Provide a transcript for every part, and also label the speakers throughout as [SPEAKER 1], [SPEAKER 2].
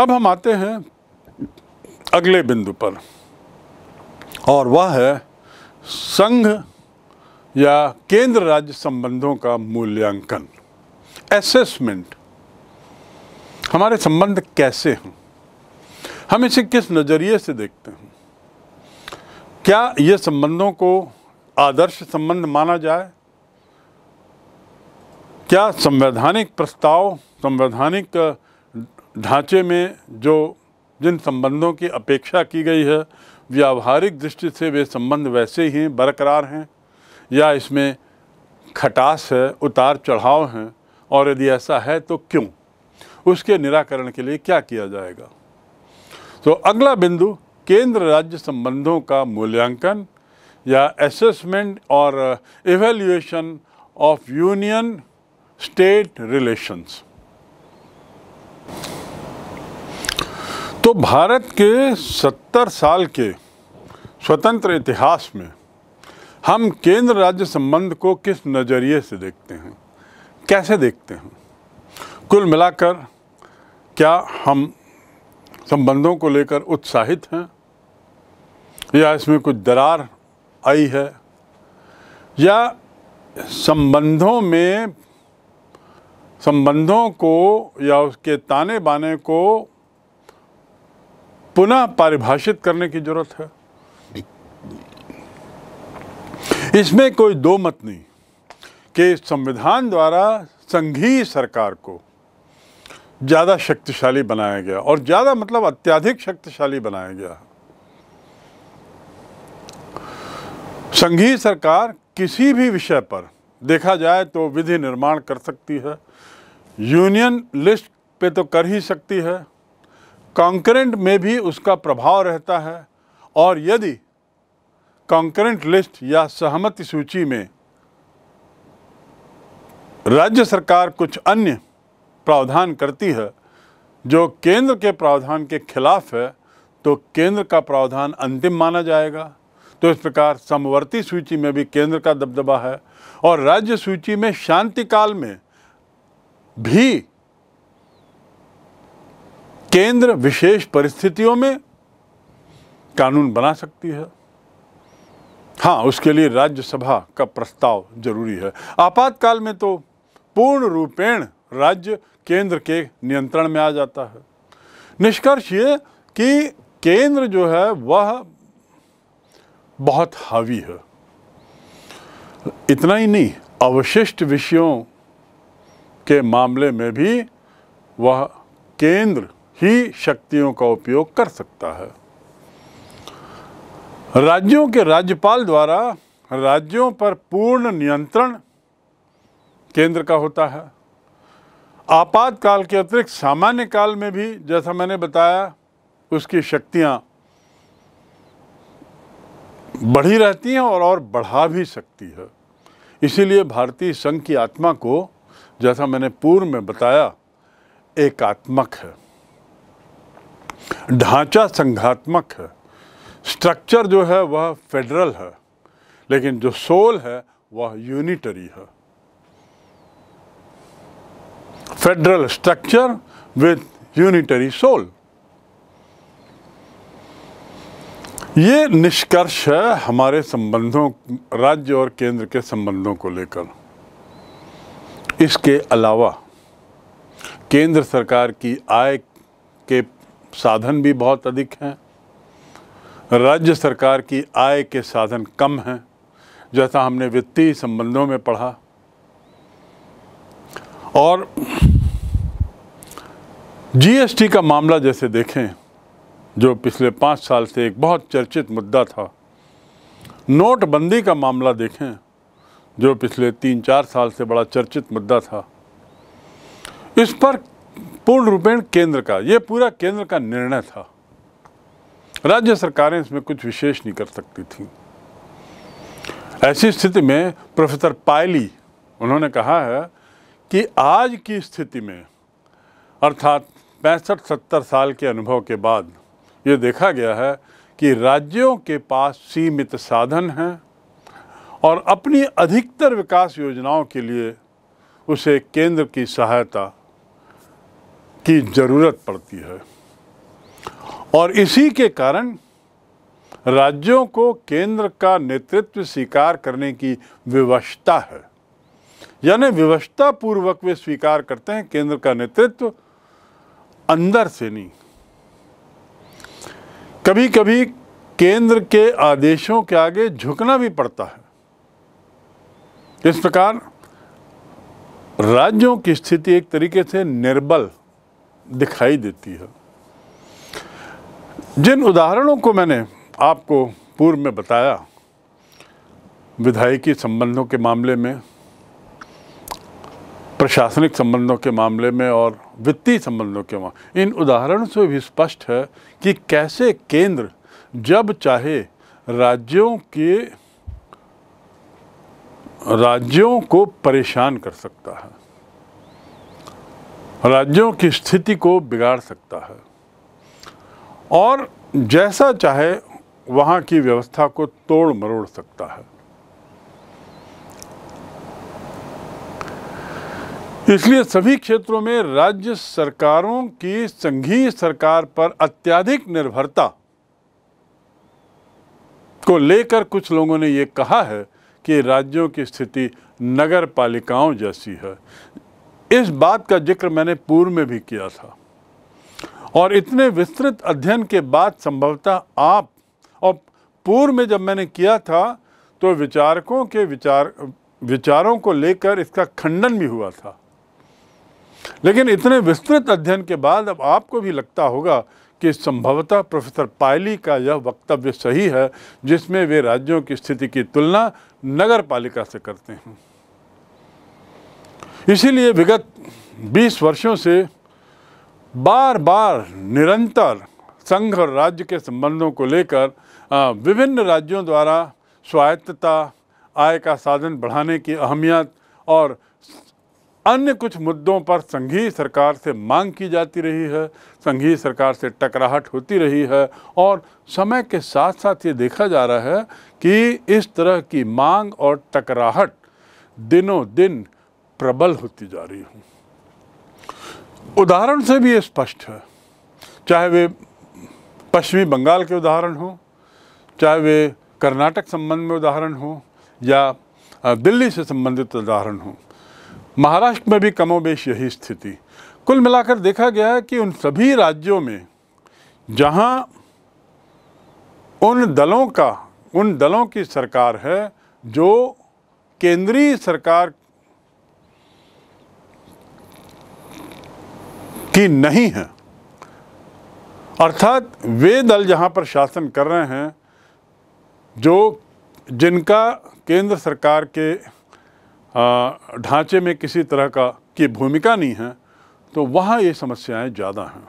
[SPEAKER 1] अब हम आते हैं अगले बिंदु पर और वह है संघ या केंद्र राज्य संबंधों का मूल्यांकन एसेसमेंट हमारे संबंध कैसे हैं हम इसे किस नज़रिए से देखते हैं क्या ये संबंधों को आदर्श संबंध माना जाए क्या संवैधानिक प्रस्ताव संवैधानिक ढांचे में जो जिन संबंधों की अपेक्षा की गई है व्यावहारिक दृष्टि से वे संबंध वैसे ही बरकरार हैं या इसमें खटास है उतार चढ़ाव हैं और यदि ऐसा है तो क्यों उसके निराकरण के लिए क्या किया जाएगा तो अगला बिंदु केंद्र राज्य संबंधों का मूल्यांकन या असेसमेंट और evaluation of union state relations तो भारत के 70 साल के स्वतंत्र इतिहास में हम केंद्र राज्य संबंध को किस नज़रिए से देखते हैं कैसे देखते हैं कुल मिलाकर क्या हम संबंधों को लेकर उत्साहित हैं या इसमें कुछ दरार आई है या संबंधों में संबंधों को या उसके ताने बाने को पुनः परिभाषित करने की जरूरत है इसमें कोई दो मत नहीं कि संविधान द्वारा संघीय सरकार को ज़्यादा शक्तिशाली बनाया गया और ज़्यादा मतलब अत्याधिक शक्तिशाली बनाया गया संघीय सरकार किसी भी विषय पर देखा जाए तो विधि निर्माण कर सकती है यूनियन लिस्ट पे तो कर ही सकती है कॉन्करेंट में भी उसका प्रभाव रहता है और यदि कॉन्करेंट लिस्ट या सहमति सूची में राज्य सरकार कुछ अन्य प्रावधान करती है जो केंद्र के प्रावधान के खिलाफ है तो केंद्र का प्रावधान अंतिम माना जाएगा तो इस प्रकार समवर्ती सूची में भी केंद्र का दबदबा है और राज्य सूची में शांतिकाल में भी केंद्र विशेष परिस्थितियों में कानून बना सकती है हाँ उसके लिए राज्यसभा का प्रस्ताव जरूरी है आपातकाल में तो पूर्ण रूपेण राज्य केंद्र के नियंत्रण में आ जाता है निष्कर्ष ये कि केंद्र जो है वह बहुत हावी है इतना ही नहीं अवशिष्ट विषयों के मामले में भी वह केंद्र ही शक्तियों का उपयोग कर सकता है राज्यों के राज्यपाल द्वारा राज्यों पर पूर्ण नियंत्रण केंद्र का होता है आपातकाल के अतिरिक्त सामान्य काल में भी जैसा मैंने बताया उसकी शक्तियां बढ़ी रहती हैं और और बढ़ा भी सकती है इसीलिए भारतीय संघ की आत्मा को जैसा मैंने पूर्व में बताया एकात्मक है ढांचा संघात्मक है स्ट्रक्चर जो है वह फेडरल है लेकिन जो सोल है वह यूनिटरी है federal structure with unitary soul ये निष्कर्ष है हमारे संबंधों राज्य और केंद्र के संबंधों को लेकर इसके अलावा केंद्र सरकार की आय के साधन भी बहुत अधिक हैं राज्य सरकार की आय के साधन कम हैं जैसा हमने वित्तीय संबंधों में पढ़ा और जीएसटी का मामला जैसे देखें जो पिछले पाँच साल से एक बहुत चर्चित मुद्दा था नोटबंदी का मामला देखें जो पिछले तीन चार साल से बड़ा चर्चित मुद्दा था इस पर पूर्ण रूपेण केंद्र का ये पूरा केंद्र का निर्णय था राज्य सरकारें इसमें कुछ विशेष नहीं कर सकती थी ऐसी स्थिति में प्रोफेसर पायली उन्होंने कहा है कि आज की स्थिति में अर्थात पैंसठ सत्तर साल के अनुभव के बाद ये देखा गया है कि राज्यों के पास सीमित साधन हैं और अपनी अधिकतर विकास योजनाओं के लिए उसे केंद्र की सहायता की ज़रूरत पड़ती है और इसी के कारण राज्यों को केंद्र का नेतृत्व स्वीकार करने की विवशता है यानी विवशता पूर्वक वे स्वीकार करते हैं केंद्र का नेतृत्व अंदर से नहीं कभी कभी केंद्र के आदेशों के आगे झुकना भी पड़ता है इस प्रकार राज्यों की स्थिति एक तरीके से निर्बल दिखाई देती है जिन उदाहरणों को मैंने आपको पूर्व में बताया विधायकी संबंधों के मामले में प्रशासनिक संबंधों के मामले में और वित्तीय संबंधों के मामले इन उदाहरणों से भी स्पष्ट है कि कैसे केंद्र जब चाहे राज्यों के राज्यों को परेशान कर सकता है राज्यों की स्थिति को बिगाड़ सकता है और जैसा चाहे वहाँ की व्यवस्था को तोड़ मरोड़ सकता है इसलिए सभी क्षेत्रों में राज्य सरकारों की संघीय सरकार पर अत्याधिक निर्भरता को लेकर कुछ लोगों ने ये कहा है कि राज्यों की स्थिति नगर पालिकाओं जैसी है इस बात का जिक्र मैंने पूर्व में भी किया था और इतने विस्तृत अध्ययन के बाद संभवतः आप और पूर्व में जब मैंने किया था तो विचारकों के विचार विचारों को लेकर इसका खंडन भी हुआ था लेकिन इतने विस्तृत अध्ययन के बाद अब आपको भी लगता होगा कि संभवतः प्रोफेसर पायली का यह वक्तव्य सही है जिसमें वे राज्यों की स्थिति की तुलना नगर पालिका से करते हैं इसीलिए विगत 20 वर्षों से बार बार निरंतर संघ और राज्य के संबंधों को लेकर विभिन्न राज्यों द्वारा स्वायत्तता आय का साधन बढ़ाने की अहमियत और अन्य कुछ मुद्दों पर संघीय सरकार से मांग की जाती रही है संघीय सरकार से टकराहट होती रही है और समय के साथ साथ ये देखा जा रहा है कि इस तरह की मांग और टकराहट दिनों दिन प्रबल होती जा रही हूँ उदाहरण से भी ये स्पष्ट है चाहे वे पश्चिमी बंगाल के उदाहरण हो चाहे वे कर्नाटक संबंध में उदाहरण हो या दिल्ली से संबंधित उदाहरण हो महाराष्ट्र में भी कमोबेश यही स्थिति कुल मिलाकर देखा गया है कि उन सभी राज्यों में जहां उन दलों का उन दलों की सरकार है जो केंद्रीय सरकार कि नहीं है अर्थात वे दल जहां पर शासन कर रहे हैं जो जिनका केंद्र सरकार के ढांचे में किसी तरह का की भूमिका नहीं है तो वहाँ ये समस्याएं ज़्यादा हैं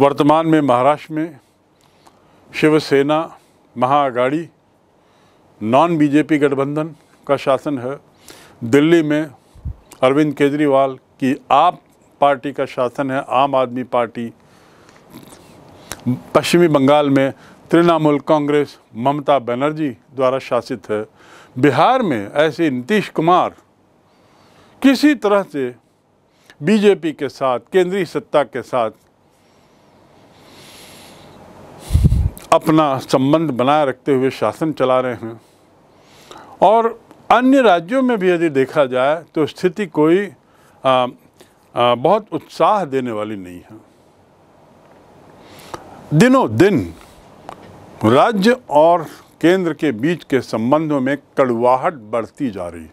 [SPEAKER 1] वर्तमान में महाराष्ट्र में शिवसेना महाअगाड़ी नॉन बीजेपी गठबंधन का शासन है दिल्ली में अरविंद केजरीवाल की आप पार्टी का शासन है आम आदमी पार्टी पश्चिमी बंगाल में तृणमूल कांग्रेस ममता बनर्जी द्वारा शासित है बिहार में ऐसे नीतीश कुमार किसी तरह से बीजेपी के साथ केंद्रीय सत्ता के साथ अपना संबंध बनाए रखते हुए शासन चला रहे हैं और अन्य राज्यों में भी यदि देखा जाए तो स्थिति कोई बहुत उत्साह देने वाली नहीं है दिनों दिन राज्य और केंद्र के बीच के संबंधों में कड़वाहट बढ़ती जा रही है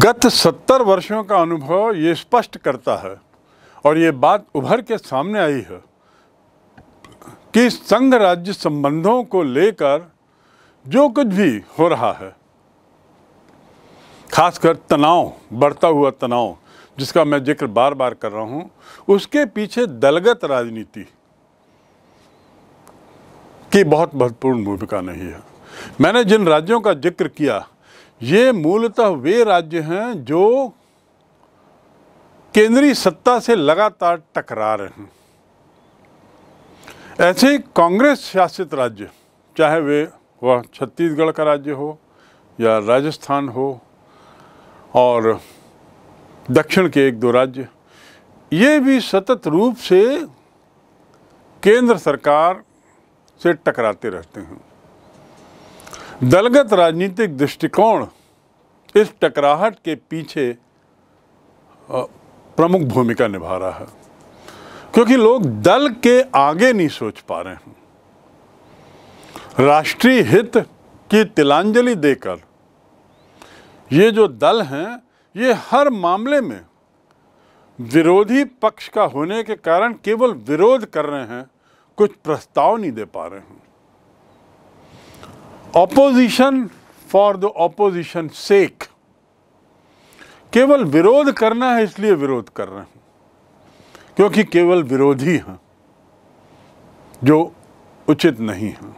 [SPEAKER 1] गत सत्तर वर्षों का अनुभव ये स्पष्ट करता है और ये बात उभर के सामने आई है कि संघ राज्य संबंधों को लेकर जो कुछ भी हो रहा है खासकर तनाव बढ़ता हुआ तनाव जिसका मैं जिक्र बार बार कर रहा हूँ उसके पीछे दलगत राजनीति की बहुत महत्वपूर्ण भूमिका नहीं है मैंने जिन राज्यों का जिक्र किया ये मूलतः वे राज्य हैं जो केंद्रीय सत्ता से लगातार टकरा रहे हैं ऐसे ही कांग्रेस शासित राज्य चाहे वे वह छत्तीसगढ़ का राज्य हो या राजस्थान हो और दक्षिण के एक दो राज्य ये भी सतत रूप से केंद्र सरकार से टकराते रहते हैं दलगत राजनीतिक दृष्टिकोण इस टकराहट के पीछे प्रमुख भूमिका निभा रहा है क्योंकि लोग दल के आगे नहीं सोच पा रहे हैं राष्ट्रीय हित की तिलांजलि देकर ये जो दल हैं ये हर मामले में विरोधी पक्ष का होने के कारण केवल विरोध कर रहे हैं कुछ प्रस्ताव नहीं दे पा रहे हैं opposition for the opposition sake केवल विरोध करना है इसलिए विरोध कर रहे हैं क्योंकि केवल विरोधी हैं जो उचित नहीं है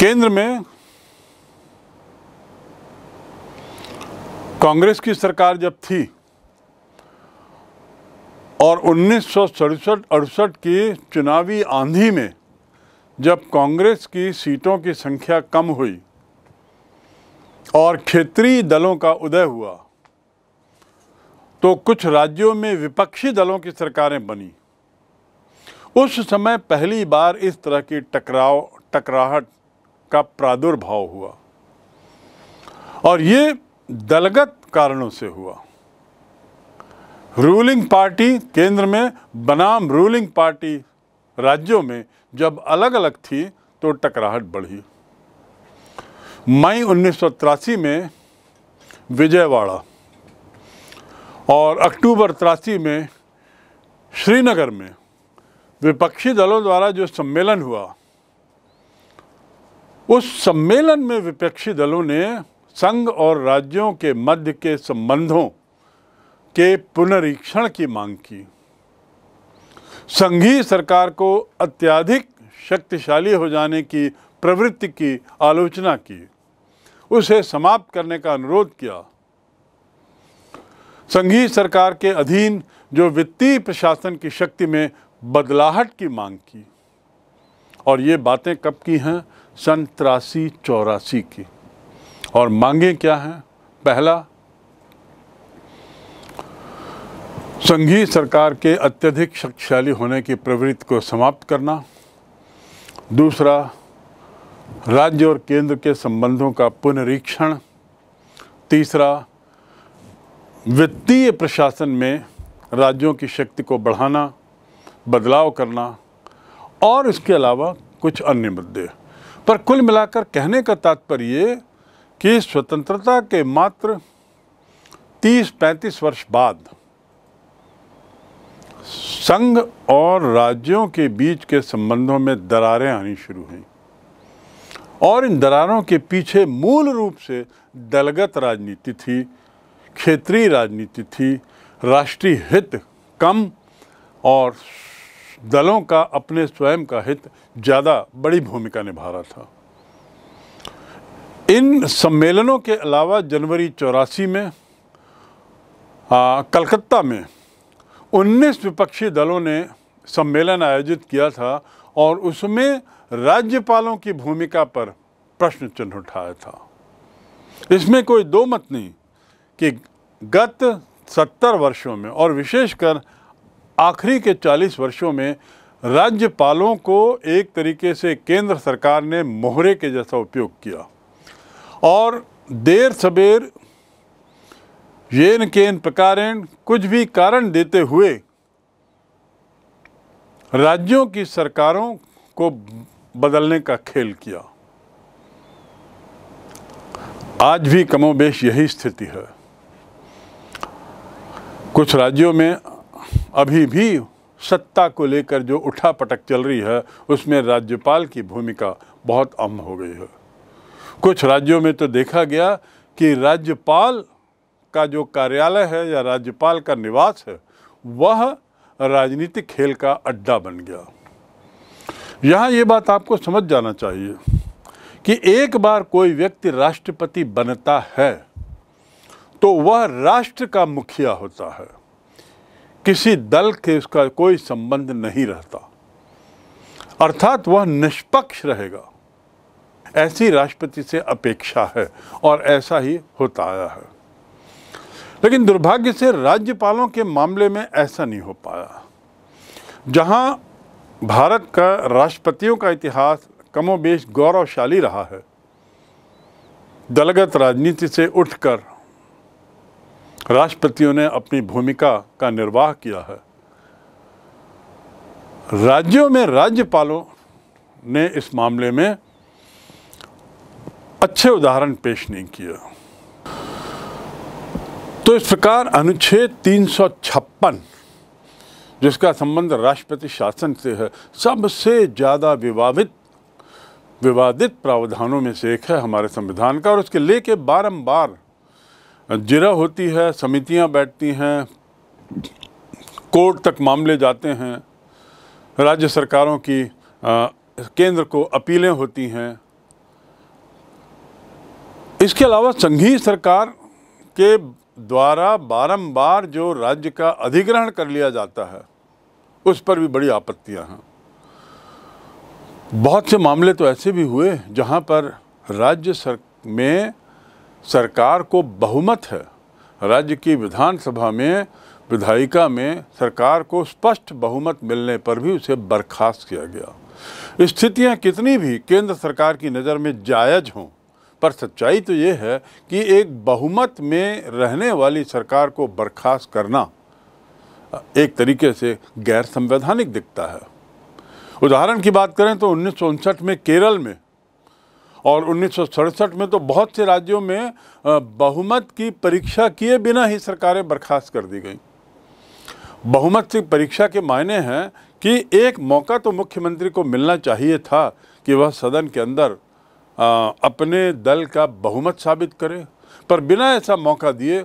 [SPEAKER 1] केंद्र में कांग्रेस की सरकार जब थी और उन्नीस सौ अड़सठ की चुनावी आंधी में जब कांग्रेस की सीटों की संख्या कम हुई और क्षेत्रीय दलों का उदय हुआ तो कुछ राज्यों में विपक्षी दलों की सरकारें बनी उस समय पहली बार इस तरह की टकराव टकराहट का प्रादुर्भाव हुआ और ये दलगत कारणों से हुआ रूलिंग पार्टी केंद्र में बनाम रूलिंग पार्टी राज्यों में जब अलग अलग थी तो टकराहट बढ़ी मई उन्नीस में विजयवाड़ा और अक्टूबर तिरासी में श्रीनगर में विपक्षी दलों द्वारा जो सम्मेलन हुआ उस सम्मेलन में विपक्षी दलों ने संघ और राज्यों के मध्य के संबंधों के पुनरीक्षण की मांग की संघीय सरकार को अत्याधिक शक्तिशाली हो जाने की प्रवृत्ति की आलोचना की उसे समाप्त करने का अनुरोध किया संघीय सरकार के अधीन जो वित्तीय प्रशासन की शक्ति में बदलाहट की मांग की और ये बातें कब की हैं सन तिरासी चौरासी की और मांगे क्या हैं पहला संघीय सरकार के अत्यधिक शक्तिशाली होने की प्रवृत्ति को समाप्त करना दूसरा राज्य और केंद्र के संबंधों का पुनरीक्षण तीसरा वित्तीय प्रशासन में राज्यों की शक्ति को बढ़ाना बदलाव करना और इसके अलावा कुछ अन्य मुद्दे पर कुल मिलाकर कहने का तात्पर्य कि स्वतंत्रता के मात्र 30-35 वर्ष बाद संघ और राज्यों के बीच के संबंधों में दरारें आनी शुरू हुई और इन दरारों के पीछे मूल रूप से दलगत राजनीति थी क्षेत्रीय राजनीति थी राष्ट्रीय हित कम और दलों का अपने स्वयं का हित ज़्यादा बड़ी भूमिका निभा रहा था इन सम्मेलनों के अलावा जनवरी चौरासी में आ, कलकत्ता में 19 विपक्षी दलों ने सम्मेलन आयोजित किया था और उसमें राज्यपालों की भूमिका पर प्रश्न चिन्ह उठाया था इसमें कोई दो मत नहीं कि गत 70 वर्षों में और विशेषकर आखिरी के 40 वर्षों में राज्यपालों को एक तरीके से केंद्र सरकार ने मोहरे के जैसा उपयोग किया और देर सबेर येन केन प्रकारेण कुछ भी कारण देते हुए राज्यों की सरकारों को बदलने का खेल किया आज भी कमोबेश यही स्थिति है कुछ राज्यों में अभी भी सत्ता को लेकर जो उठा पटक चल रही है उसमें राज्यपाल की भूमिका बहुत अहम हो गई है कुछ राज्यों में तो देखा गया कि राज्यपाल का जो कार्यालय है या राज्यपाल का निवास है वह राजनीतिक खेल का अड्डा बन गया यहाँ ये बात आपको समझ जाना चाहिए कि एक बार कोई व्यक्ति राष्ट्रपति बनता है तो वह राष्ट्र का मुखिया होता है किसी दल के उसका कोई संबंध नहीं रहता अर्थात वह निष्पक्ष रहेगा ऐसी राष्ट्रपति से अपेक्षा है और ऐसा ही होता आया है लेकिन दुर्भाग्य से राज्यपालों के मामले में ऐसा नहीं हो पाया जहां भारत का राष्ट्रपतियों का इतिहास कमोबेश गौरवशाली रहा है दलगत राजनीति से उठकर राष्ट्रपतियों ने अपनी भूमिका का निर्वाह किया है राज्यों में राज्यपालों ने इस मामले में अच्छे उदाहरण पेश नहीं किया तो इस प्रकार अनुच्छेद तीन जिसका संबंध राष्ट्रपति शासन से है सबसे ज़्यादा विवादित विवादित प्रावधानों में से एक है हमारे संविधान का और उसके लेके बारंबार जिरा होती है समितियां बैठती हैं कोर्ट तक मामले जाते हैं राज्य सरकारों की आ, केंद्र को अपीलें होती हैं इसके अलावा संघीय सरकार के द्वारा बारंबार जो राज्य का अधिग्रहण कर लिया जाता है उस पर भी बड़ी आपत्तियां हैं बहुत से मामले तो ऐसे भी हुए जहां पर राज्य सर में सरकार को बहुमत है राज्य की विधानसभा में विधायिका में सरकार को स्पष्ट बहुमत मिलने पर भी उसे बर्खास्त किया गया स्थितियां कितनी भी केंद्र सरकार की नज़र में जायज हों पर सच्चाई तो ये है कि एक बहुमत में रहने वाली सरकार को बर्खास्त करना एक तरीके से गैर संवैधानिक दिखता है उदाहरण की बात करें तो उन्नीस में केरल में और उन्नीस में तो बहुत से राज्यों में बहुमत की परीक्षा किए बिना ही सरकारें बर्खास्त कर दी गई बहुमत से परीक्षा के मायने हैं कि एक मौका तो मुख्यमंत्री को मिलना चाहिए था कि वह सदन के अंदर अपने दल का बहुमत साबित करे पर बिना ऐसा मौका दिए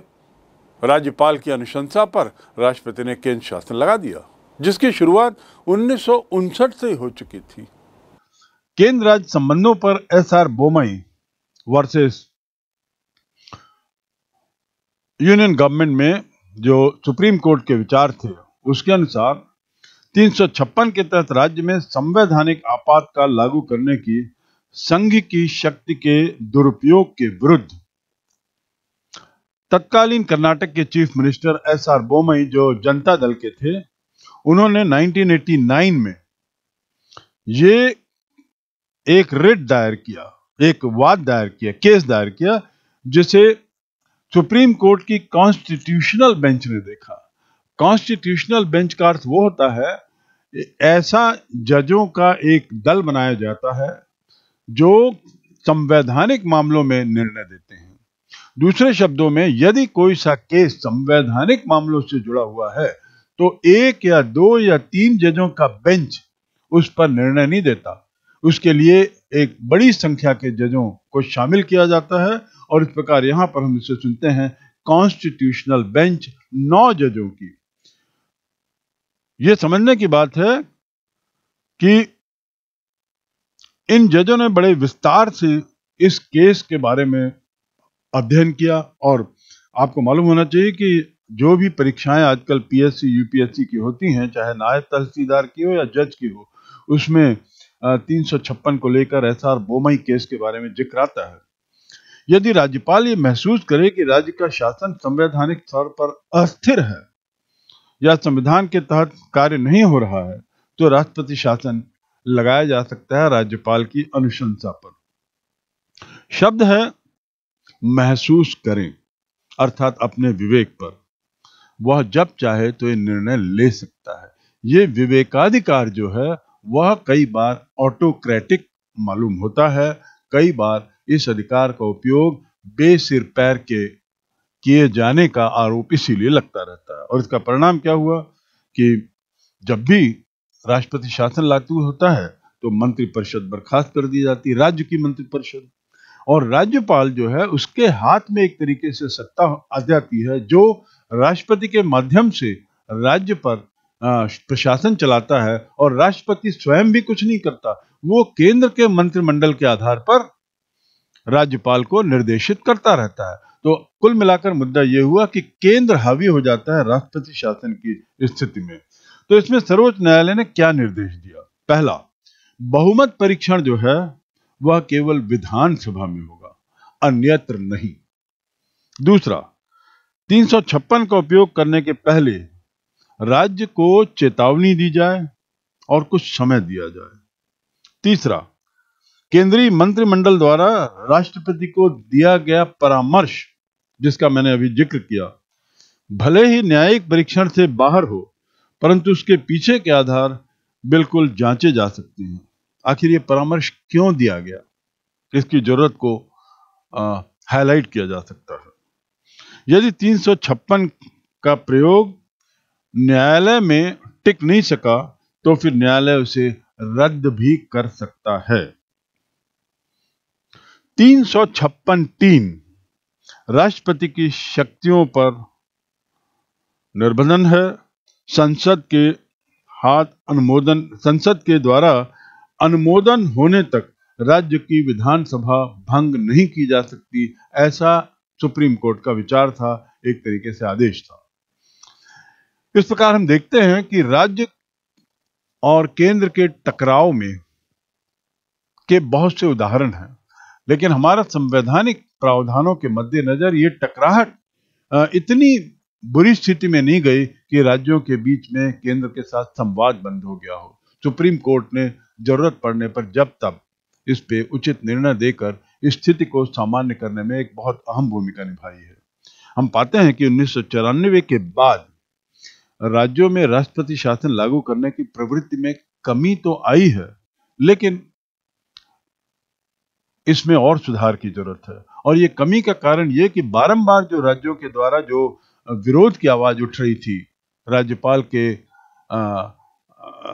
[SPEAKER 1] राज्यपाल की अनुशंसा पर राष्ट्रपति ने केंद्र शासन लगा दिया जिसकी शुरुआत उन्नीस से ही हो चुकी थी केंद्र राज्य संबंधों पर S R Bommai versus union government में जो सुप्रीम कोर्ट के विचार थे उसके अनुसार तीन के तहत राज्य में संवैधानिक आपातकाल लागू करने की संघ की शक्ति के दुरुपयोग के विरुद्ध तत्कालीन कर्नाटक के chief minister S R Bommai जो जनता दल के थे उन्होंने 1989 में ये एक रिट दायर किया एक वाद दायर किया केस दायर किया जिसे सुप्रीम कोर्ट की कॉन्स्टिट्यूशनल बेंच ने देखा कॉन्स्टिट्यूशनल बेंच का अर्थ वो होता है ऐसा जजों का एक दल बनाया जाता है जो संवैधानिक मामलों में निर्णय देते हैं दूसरे शब्दों में यदि कोई सा केस संवैधानिक मामलों से जुड़ा हुआ है तो एक या दो या तीन जजों का बेंच उस पर निर्णय नहीं देता उसके लिए एक बड़ी संख्या के जजों को शामिल किया जाता है और इस प्रकार यहां पर हम इसे सुनते हैं कॉन्स्टिट्यूशनल बेंच नौ जजों की यह समझने की बात है कि इन जजों ने बड़े विस्तार से इस केस के बारे में अध्ययन किया और आपको मालूम होना चाहिए कि जो भी परीक्षाएं आजकल पीएससी यूपीएससी की होती हैं चाहे नायब तहसीलदार की हो या जज की हो उसमें तीन को लेकर एस आर बोमई केस के बारे में जिक्र आता है यदि राज्यपाल ये महसूस करे कि राज्य का शासन संवैधानिक तौर पर अस्थिर है या संविधान के तहत कार्य नहीं हो रहा है तो राष्ट्रपति शासन लगाया जा सकता है राज्यपाल की अनुशंसा पर शब्द है महसूस करें अर्थात अपने विवेक पर वह जब चाहे तो ये निर्णय ले सकता है ये विवेकाधिकार जो है वह कई बार ऑटोक्रेटिक मालूम होता है कई बार इस अधिकार का उपयोग बेसिर पैर के किए जाने का आरोप इसीलिए लगता रहता है और इसका परिणाम क्या हुआ कि जब भी राष्ट्रपति शासन लागू होता है तो मंत्रिपरिषद बर्खास्त कर दी जाती है राज्य की मंत्रिपरिषद और राज्यपाल जो है उसके हाथ में एक तरीके से सत्ता आ जाती है जो राष्ट्रपति के माध्यम से राज्य पर प्रशासन चलाता है और राष्ट्रपति स्वयं भी कुछ नहीं करता वो केंद्र के मंत्रिमंडल के आधार पर राज्यपाल को निर्देशित करता रहता है तो कुल मिलाकर मुद्दा यह हुआ कि केंद्र हावी हो जाता है राष्ट्रपति शासन की स्थिति में तो इसमें सर्वोच्च न्यायालय ने क्या निर्देश दिया पहला बहुमत परीक्षण जो है वह केवल विधानसभा में होगा अन्यत्र नहीं दूसरा तीन का उपयोग करने के पहले राज्य को चेतावनी दी जाए और कुछ समय दिया जाए तीसरा केंद्रीय मंत्रिमंडल द्वारा राष्ट्रपति को दिया गया परामर्श जिसका मैंने अभी जिक्र किया भले ही न्यायिक परीक्षण से बाहर हो परंतु उसके पीछे के आधार बिल्कुल जांचे जा सकते हैं आखिर ये परामर्श क्यों दिया गया इसकी जरूरत को हाईलाइट किया जा सकता है यदि तीन का प्रयोग न्यायालय में टिक नहीं सका तो फिर न्यायालय उसे रद्द भी कर सकता है तीन सौ छप्पन तीन राष्ट्रपति की शक्तियों पर निर्बंधन है संसद के हाथ अनुमोदन संसद के द्वारा अनुमोदन होने तक राज्य की विधानसभा भंग नहीं की जा सकती ऐसा सुप्रीम कोर्ट का विचार था एक तरीके से आदेश था इस प्रकार हम देखते हैं कि राज्य और केंद्र के टकराव में के बहुत से उदाहरण हैं लेकिन हमारा संवैधानिक प्रावधानों के मद्देनजर ये टकराहट इतनी बुरी स्थिति में नहीं गई कि राज्यों के बीच में केंद्र के साथ संवाद बंद हो गया हो सुप्रीम कोर्ट ने जरूरत पड़ने पर जब तब इस पे उचित निर्णय देकर स्थिति को सामान्य करने में एक बहुत अहम भूमिका निभाई है हम पाते हैं कि उन्नीस के बाद राज्यों में राष्ट्रपति शासन लागू करने की प्रवृत्ति में कमी तो आई है लेकिन इसमें और सुधार की जरूरत है और ये कमी का कारण ये कि बारंबार जो राज्यों के द्वारा जो विरोध की आवाज उठ रही थी राज्यपाल के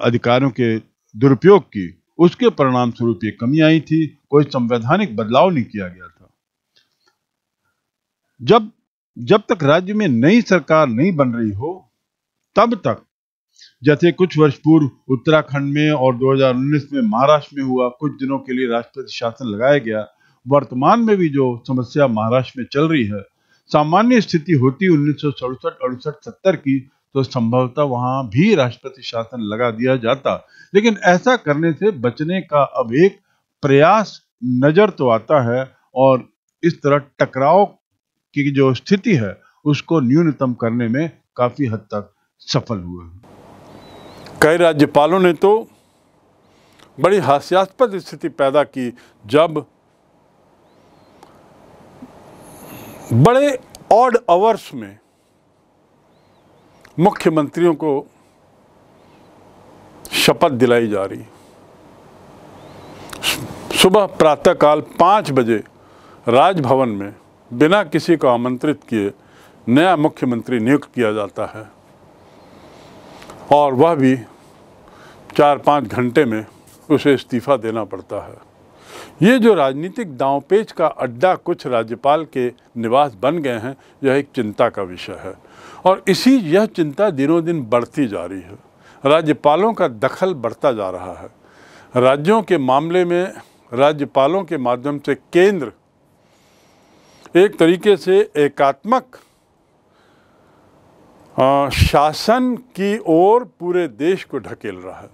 [SPEAKER 1] अधिकारों के दुरुपयोग की उसके परिणाम स्वरूप ये कमी आई थी कोई संवैधानिक बदलाव नहीं किया गया था जब जब तक राज्य में नई सरकार नहीं बन रही हो तब तक जैसे कुछ वर्ष पूर्व उत्तराखंड में और 2019 में महाराष्ट्र में हुआ कुछ दिनों के लिए राष्ट्रपति शासन लगाया गया वर्तमान में भी जो समस्या महाराष्ट्र में चल रही है सामान्य स्थिति होती उन्नीस सौ सड़सठ अड़सठ सत्तर की तो संभवतः वहां भी राष्ट्रपति शासन लगा दिया जाता लेकिन ऐसा करने से बचने का अब एक प्रयास नजर तो आता है और इस तरह टकराव की जो स्थिति है उसको न्यूनतम करने में काफी हद तक सफल हुए कई राज्यपालों ने तो बड़ी हास्यास्पद स्थिति पैदा की जब बड़े ऑड आवर्स में मुख्यमंत्रियों को शपथ दिलाई जा रही सुबह प्रातःकाल पाँच बजे राजभवन में बिना किसी को आमंत्रित किए नया मुख्यमंत्री नियुक्त किया जाता है और वह भी चार पाँच घंटे में उसे इस्तीफ़ा देना पड़ता है ये जो राजनीतिक दांवपेच का अड्डा कुछ राज्यपाल के निवास बन गए हैं यह एक चिंता का विषय है और इसी यह चिंता दिनों दिन बढ़ती जा रही है राज्यपालों का दखल बढ़ता जा रहा है राज्यों के मामले में राज्यपालों के माध्यम से केंद्र एक तरीके से एकात्मक शासन की ओर पूरे देश को ढकेल रहा है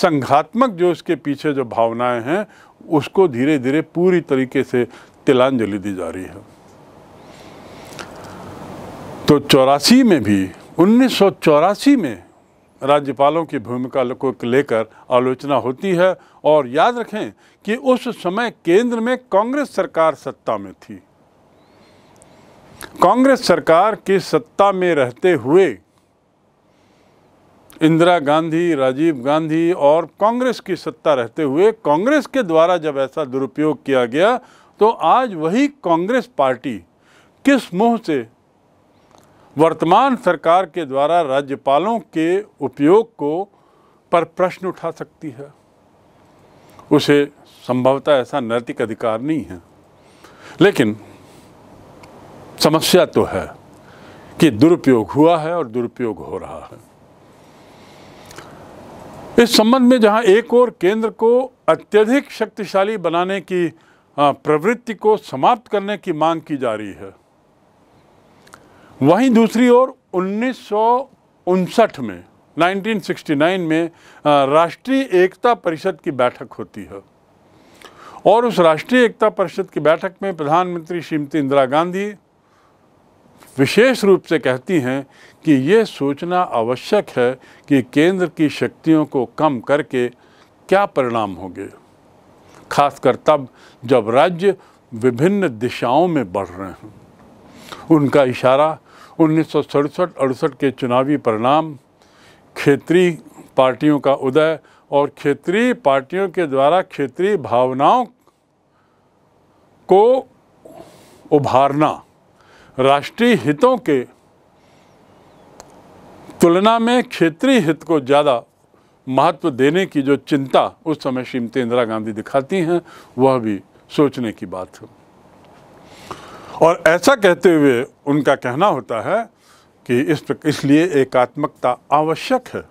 [SPEAKER 1] संघात्मक जो उसके पीछे जो भावनाएं हैं उसको धीरे धीरे पूरी तरीके से तिलांजलि दी जा रही है तो चौरासी में भी उन्नीस में राज्यपालों की भूमिका को लेकर आलोचना होती है और याद रखें कि उस समय केंद्र में कांग्रेस सरकार सत्ता में थी कांग्रेस सरकार की सत्ता में रहते हुए इंदिरा गांधी राजीव गांधी और कांग्रेस की सत्ता रहते हुए कांग्रेस के द्वारा जब ऐसा दुरुपयोग किया गया तो आज वही कांग्रेस पार्टी किस मुंह से वर्तमान सरकार के द्वारा राज्यपालों के उपयोग को पर प्रश्न उठा सकती है उसे संभवतः ऐसा नैतिक अधिकार नहीं है लेकिन समस्या तो है कि दुरुपयोग हुआ है और दुरुपयोग हो रहा है इस संबंध में जहां एक और केंद्र को अत्यधिक शक्तिशाली बनाने की प्रवृत्ति को समाप्त करने की मांग की जा रही है वहीं दूसरी ओर उन्नीस में 1969 में राष्ट्रीय एकता परिषद की बैठक होती है और उस राष्ट्रीय एकता परिषद की बैठक में प्रधानमंत्री श्रीमती इंदिरा गांधी विशेष रूप से कहती हैं कि ये सोचना आवश्यक है कि केंद्र की शक्तियों को कम करके क्या परिणाम होंगे खासकर तब जब राज्य विभिन्न दिशाओं में बढ़ रहे हैं उनका इशारा उन्नीस सौ अड़सठ के चुनावी परिणाम क्षेत्रीय पार्टियों का उदय और क्षेत्रीय पार्टियों के द्वारा क्षेत्रीय भावनाओं को उभारना राष्ट्रीय हितों के तुलना में क्षेत्रीय हित को ज़्यादा महत्व देने की जो चिंता उस समय श्रीमती इंदिरा गांधी दिखाती हैं वह भी सोचने की बात है और ऐसा कहते हुए उनका कहना होता है कि इस इसलिए एकात्मकता आवश्यक है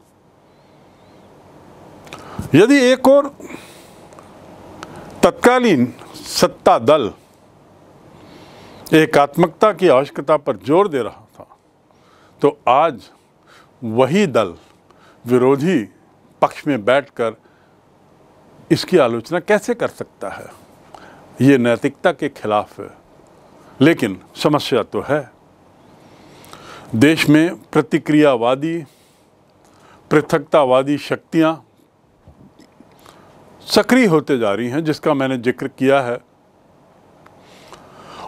[SPEAKER 1] यदि एक और तत्कालीन सत्ता दल एकात्मकता की आवश्यकता पर जोर दे रहा था तो आज वही दल विरोधी पक्ष में बैठकर इसकी आलोचना कैसे कर सकता है ये नैतिकता के खिलाफ है लेकिन समस्या तो है देश में प्रतिक्रियावादी पृथकतावादी शक्तियाँ सक्रिय होते जा रही हैं जिसका मैंने जिक्र किया है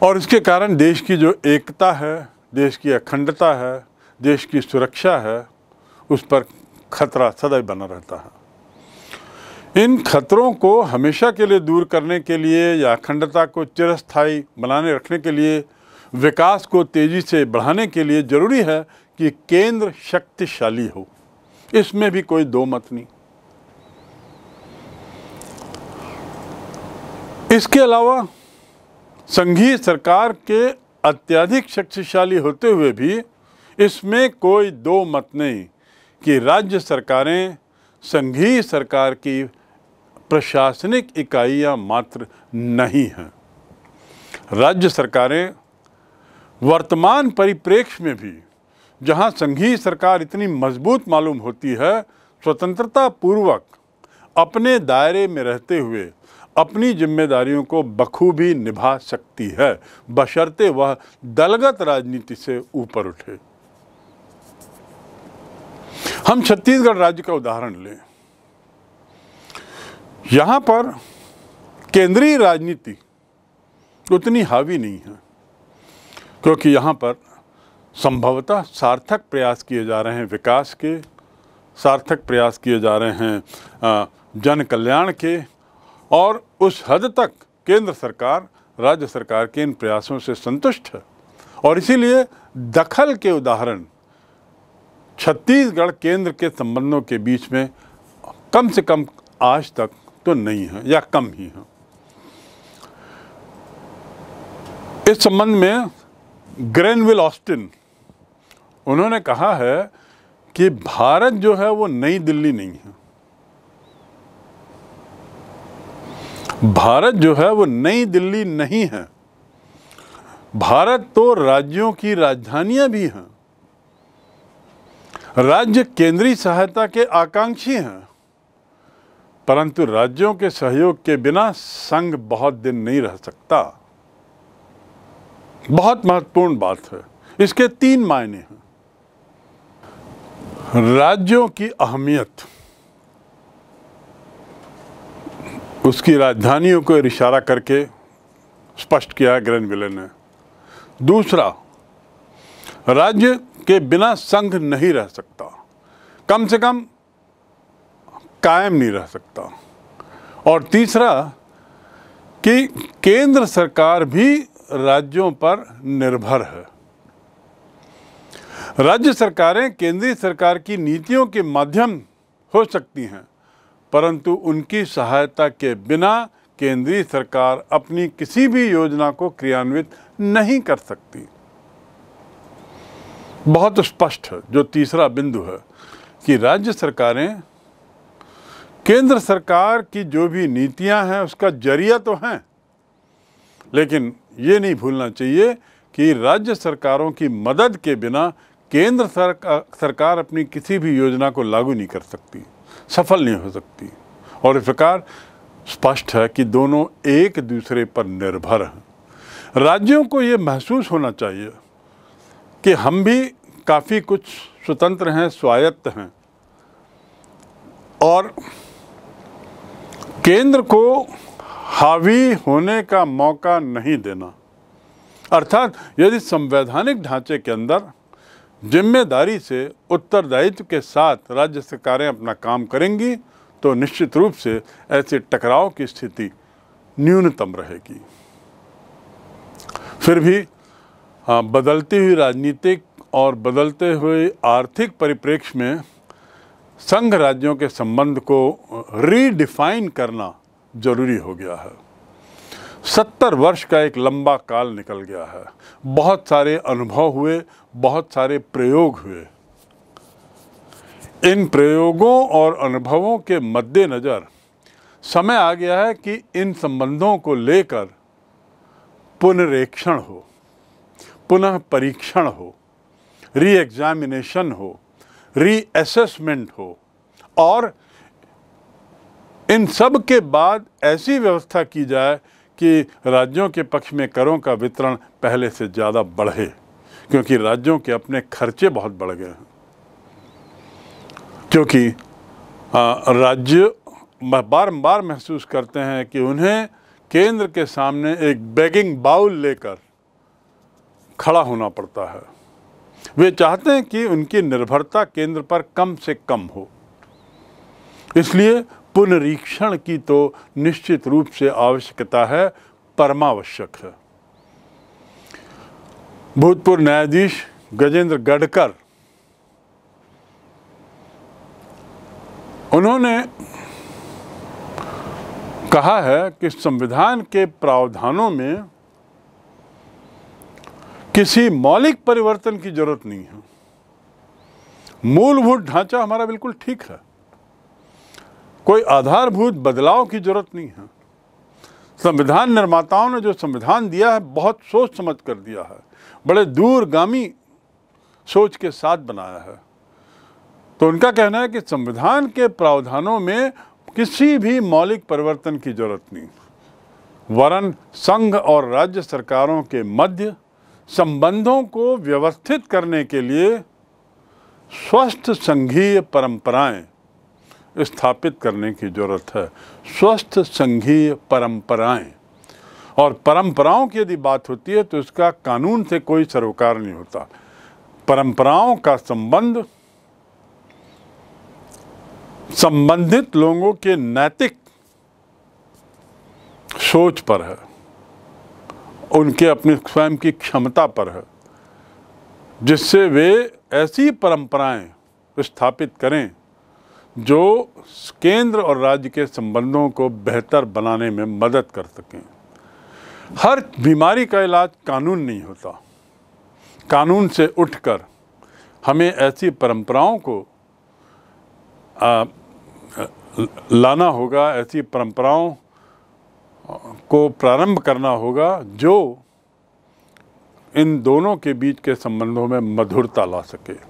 [SPEAKER 1] और इसके कारण देश की जो एकता है देश की अखंडता है देश की सुरक्षा है उस पर खतरा सदैव बना रहता है इन खतरों को हमेशा के लिए दूर करने के लिए या अखंडता को चिरस्थायी बनाने रखने के लिए विकास को तेज़ी से बढ़ाने के लिए ज़रूरी है कि केंद्र शक्तिशाली हो इसमें भी कोई दो मत नहीं इसके अलावा संघीय सरकार के अत्यधिक शक्तिशाली होते हुए भी इसमें कोई दो मत नहीं कि राज्य सरकारें संघीय सरकार की प्रशासनिक इकाइयां मात्र नहीं हैं राज्य सरकारें वर्तमान परिप्रेक्ष्य में भी जहां संघीय सरकार इतनी मजबूत मालूम होती है स्वतंत्रता पूर्वक अपने दायरे में रहते हुए अपनी जिम्मेदारियों को बखूबी निभा सकती है बशर्ते वह दलगत राजनीति से ऊपर उठे हम छत्तीसगढ़ राज्य का उदाहरण लें यहां पर केंद्रीय राजनीति उतनी हावी नहीं है क्योंकि यहां पर संभवतः सार्थक प्रयास किए जा रहे हैं विकास के सार्थक प्रयास किए जा रहे हैं जन कल्याण के और उस हद तक केंद्र सरकार राज्य सरकार के इन प्रयासों से संतुष्ट है और इसीलिए दखल के उदाहरण छत्तीसगढ़ केंद्र के संबंधों के बीच में कम से कम आज तक तो नहीं है या कम ही है इस संबंध में ग्रेनविल ऑस्टिन उन्होंने कहा है कि भारत जो है वो नई दिल्ली नहीं है भारत जो है वो नई दिल्ली नहीं है भारत तो राज्यों की राजधानियां भी हैं राज्य केंद्रीय सहायता के आकांक्षी हैं परंतु राज्यों के सहयोग के बिना संघ बहुत दिन नहीं रह सकता बहुत महत्वपूर्ण बात है इसके तीन मायने हैं राज्यों की अहमियत उसकी राजधानियों को इशारा करके स्पष्ट किया है ग्रेनविले ने दूसरा राज्य के बिना संघ नहीं रह सकता कम से कम कायम नहीं रह सकता और तीसरा कि केंद्र सरकार भी राज्यों पर निर्भर है राज्य सरकारें केंद्रीय सरकार की नीतियों के माध्यम हो सकती हैं परंतु उनकी सहायता के बिना केंद्रीय सरकार अपनी किसी भी योजना को क्रियान्वित नहीं कर सकती बहुत स्पष्ट है जो तीसरा बिंदु है कि राज्य सरकारें केंद्र सरकार की जो भी नीतियां हैं उसका जरिया तो हैं लेकिन ये नहीं भूलना चाहिए कि राज्य सरकारों की मदद के बिना केंद्र सरकार अपनी किसी भी योजना को लागू नहीं कर सकती सफल नहीं हो सकती और इस प्रकार स्पष्ट है कि दोनों एक दूसरे पर निर्भर हैं राज्यों को ये महसूस होना चाहिए कि हम भी काफ़ी कुछ स्वतंत्र हैं स्वायत्त हैं और केंद्र को हावी होने का मौका नहीं देना अर्थात यदि संवैधानिक ढांचे के अंदर जिम्मेदारी से उत्तरदायित्व के साथ राज्य सरकारें अपना काम करेंगी तो निश्चित रूप से ऐसे टकराव की स्थिति न्यूनतम रहेगी फिर भी आ, बदलती हुई राजनीतिक और बदलते हुए आर्थिक परिप्रेक्ष्य में संघ राज्यों के संबंध को रीडिफाइन करना जरूरी हो गया है सत्तर वर्ष का एक लंबा काल निकल गया है बहुत सारे अनुभव हुए बहुत सारे प्रयोग हुए इन प्रयोगों और अनुभवों के मद्देनज़र समय आ गया है कि इन संबंधों को लेकर पुनरेक्षण हो पुनः परीक्षण हो री एग्जामिनेशन हो रीअसेसमेंट हो और इन सब के बाद ऐसी व्यवस्था की जाए कि राज्यों के पक्ष में करों का वितरण पहले से ज़्यादा बढ़े क्योंकि राज्यों के अपने खर्चे बहुत बढ़ गए हैं क्योंकि राज्य बार महसूस करते हैं कि उन्हें केंद्र के सामने एक बैगिंग बाउल लेकर खड़ा होना पड़ता है वे चाहते हैं कि उनकी निर्भरता केंद्र पर कम से कम हो इसलिए पुनरीक्षण की तो निश्चित रूप से आवश्यकता है परमावश्यक है भूतपूर्व न्यायाधीश गजेंद्र गडकर उन्होंने कहा है कि संविधान के प्रावधानों में किसी मौलिक परिवर्तन की जरूरत नहीं है मूलभूत ढांचा हमारा बिल्कुल ठीक है कोई आधारभूत बदलाव की ज़रूरत नहीं है संविधान निर्माताओं ने जो संविधान दिया है बहुत सोच समझ कर दिया है बड़े दूरगामी सोच के साथ बनाया है तो उनका कहना है कि संविधान के प्रावधानों में किसी भी मौलिक परिवर्तन की जरूरत नहीं वरन संघ और राज्य सरकारों के मध्य संबंधों को व्यवस्थित करने के लिए स्वस्थ संघीय परंपराएं स्थापित करने की ज़रूरत है स्वस्थ संघीय परंपराएं और परंपराओं की यदि बात होती है तो इसका कानून से कोई सरोकार नहीं होता परंपराओं का संबंध संबंधित लोगों के नैतिक सोच पर है उनके अपने स्वयं की क्षमता पर है जिससे वे ऐसी परंपराएं स्थापित करें जो केंद्र और राज्य के संबंधों को बेहतर बनाने में मदद कर सकें हर बीमारी का इलाज कानून नहीं होता कानून से उठकर हमें ऐसी परंपराओं को आ, लाना होगा ऐसी परंपराओं को प्रारंभ करना होगा जो इन दोनों के बीच के संबंधों में मधुरता ला सके